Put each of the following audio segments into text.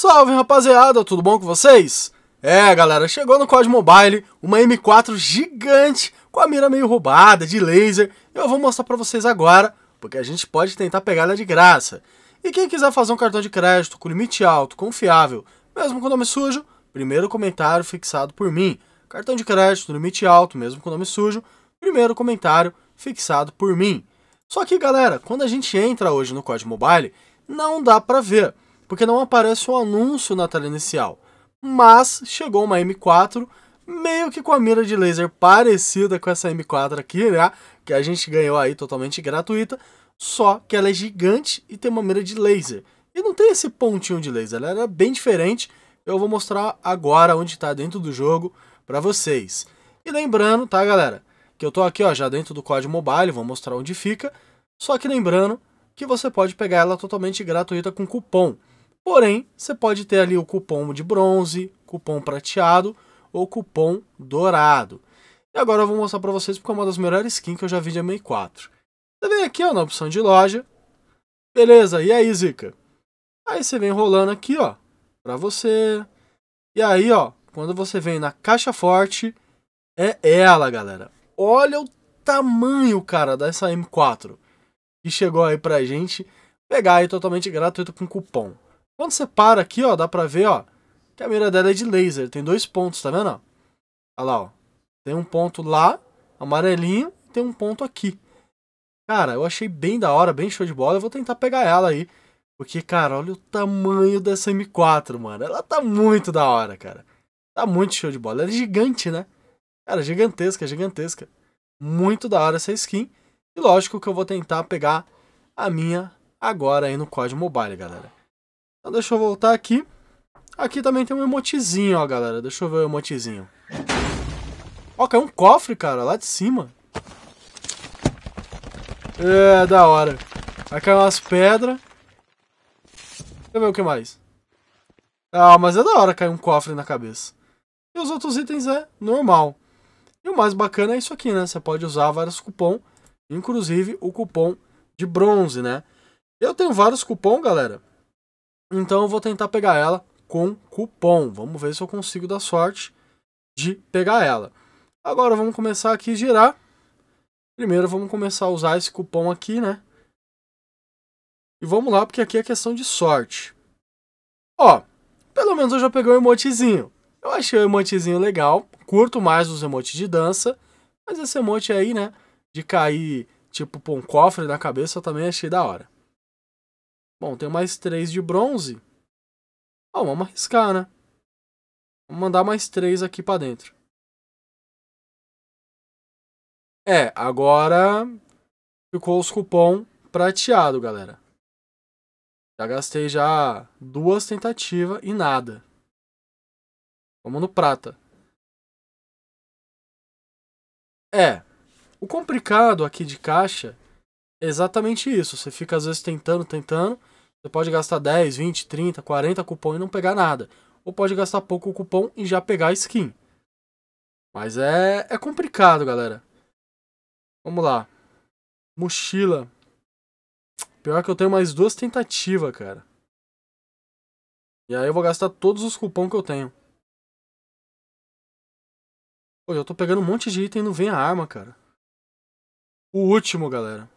Salve rapaziada, tudo bom com vocês? É galera, chegou no COD Mobile uma M4 gigante com a mira meio roubada, de laser. Eu vou mostrar pra vocês agora, porque a gente pode tentar pegar ela de graça. E quem quiser fazer um cartão de crédito com limite alto, confiável, mesmo com nome sujo, primeiro comentário fixado por mim. Cartão de crédito, limite alto, mesmo com nome sujo, primeiro comentário fixado por mim. Só que galera, quando a gente entra hoje no COD Mobile, não dá pra ver porque não aparece o um anúncio na tela inicial. Mas chegou uma M4 meio que com a mira de laser parecida com essa M4 aqui, né? Que a gente ganhou aí totalmente gratuita, só que ela é gigante e tem uma mira de laser. E não tem esse pontinho de laser, ela era bem diferente. Eu vou mostrar agora onde está dentro do jogo para vocês. E lembrando, tá galera, que eu tô aqui ó, já dentro do código mobile, vou mostrar onde fica. Só que lembrando que você pode pegar ela totalmente gratuita com cupom. Porém, você pode ter ali o cupom de bronze, cupom prateado ou cupom dourado. E agora eu vou mostrar para vocês porque é uma das melhores skins que eu já vi de MA4. Você vem aqui ó, na opção de loja. Beleza, e aí, Zica? Aí você vem rolando aqui, ó, para você. E aí, ó, quando você vem na caixa forte, é ela, galera. Olha o tamanho, cara, dessa M4 que chegou aí pra gente pegar aí totalmente gratuito com cupom. Quando você para aqui, ó, dá pra ver, ó, que a mira dela é de laser. Tem dois pontos, tá vendo? Olha lá, ó. Tem um ponto lá, amarelinho, e tem um ponto aqui. Cara, eu achei bem da hora, bem show de bola. Eu vou tentar pegar ela aí. Porque, cara, olha o tamanho dessa M4, mano. Ela tá muito da hora, cara. Tá muito show de bola. Ela é gigante, né? Cara, gigantesca, gigantesca. Muito da hora essa skin. E lógico que eu vou tentar pegar a minha agora aí no COD Mobile, galera. Então deixa eu voltar aqui. Aqui também tem um emotezinho, ó, galera. Deixa eu ver o emotezinho. Ó, caiu um cofre, cara, lá de cima. É, da hora. Vai cair umas pedras. Deixa eu ver o que mais. Ah, mas é da hora cair um cofre na cabeça. E os outros itens é normal. E o mais bacana é isso aqui, né? Você pode usar vários cupom, inclusive o cupom de bronze, né? Eu tenho vários cupom, galera, então eu vou tentar pegar ela com cupom. Vamos ver se eu consigo dar sorte de pegar ela. Agora vamos começar aqui a girar. Primeiro vamos começar a usar esse cupom aqui, né? E vamos lá, porque aqui é questão de sorte. Ó, pelo menos eu já peguei um emotezinho. Eu achei o um emotezinho legal, curto mais os emotes de dança, mas esse emote aí, né, de cair tipo um cofre na cabeça, eu também achei da hora. Bom, tem mais 3 de bronze. Bom, vamos arriscar, né? Vamos mandar mais 3 aqui para dentro. É, agora ficou os cupom prateado, galera. Já gastei já duas tentativas e nada. Vamos no prata. É. O complicado aqui de caixa é exatamente isso. Você fica às vezes tentando, tentando. Você pode gastar 10, 20, 30, 40 cupom e não pegar nada. Ou pode gastar pouco cupom e já pegar skin. Mas é, é complicado, galera. Vamos lá. Mochila. Pior que eu tenho mais duas tentativas, cara. E aí eu vou gastar todos os cupom que eu tenho. Pô, eu tô pegando um monte de item e não vem a arma, cara. O último, galera.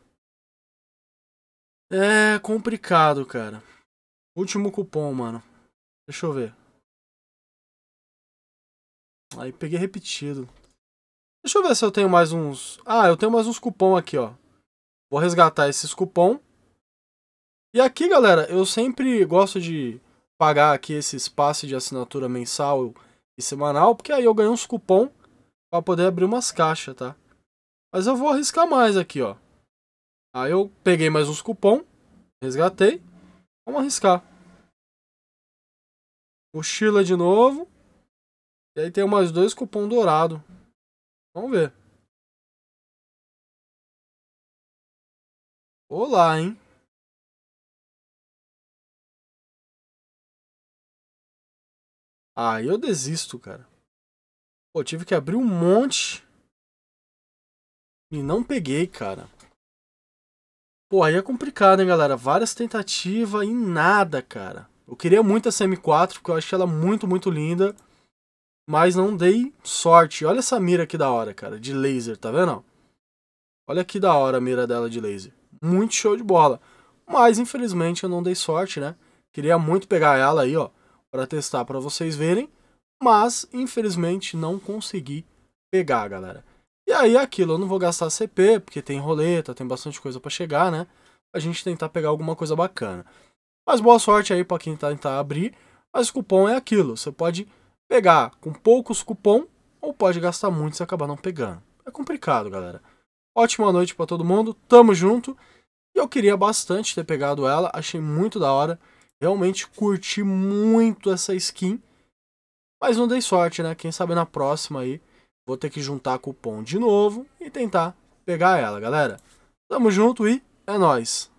É complicado, cara. Último cupom, mano. Deixa eu ver. Aí peguei repetido. Deixa eu ver se eu tenho mais uns. Ah, eu tenho mais uns cupom aqui, ó. Vou resgatar esses cupom. E aqui, galera, eu sempre gosto de pagar aqui esse espaço de assinatura mensal e semanal, porque aí eu ganho uns cupom para poder abrir umas caixas, tá? Mas eu vou arriscar mais aqui, ó. Aí eu peguei mais uns cupom. Resgatei. Vamos arriscar. Mochila de novo. E aí tem mais dois cupom dourado. Vamos ver. Olá, hein? Aí ah, eu desisto, cara. Pô, tive que abrir um monte. E não peguei, cara. Pô, aí é complicado, hein, galera? Várias tentativas e nada, cara. Eu queria muito essa M4, porque eu achei ela muito, muito linda. Mas não dei sorte. Olha essa mira que da hora, cara, de laser, tá vendo? Olha que da hora a mira dela de laser. Muito show de bola. Mas, infelizmente, eu não dei sorte, né? Queria muito pegar ela aí, ó, pra testar pra vocês verem. Mas, infelizmente, não consegui pegar, galera. E aí aquilo, eu não vou gastar CP, porque tem roleta, tem bastante coisa para chegar, né? A gente tentar pegar alguma coisa bacana. Mas boa sorte aí para quem tá tentar abrir. Mas cupom é aquilo, você pode pegar com poucos cupom ou pode gastar muito e acabar não pegando. É complicado, galera. Ótima noite para todo mundo, tamo junto. E eu queria bastante ter pegado ela, achei muito da hora. Realmente curti muito essa skin. Mas não dei sorte, né? Quem sabe na próxima aí Vou ter que juntar cupom de novo e tentar pegar ela, galera. Tamo junto e é nóis!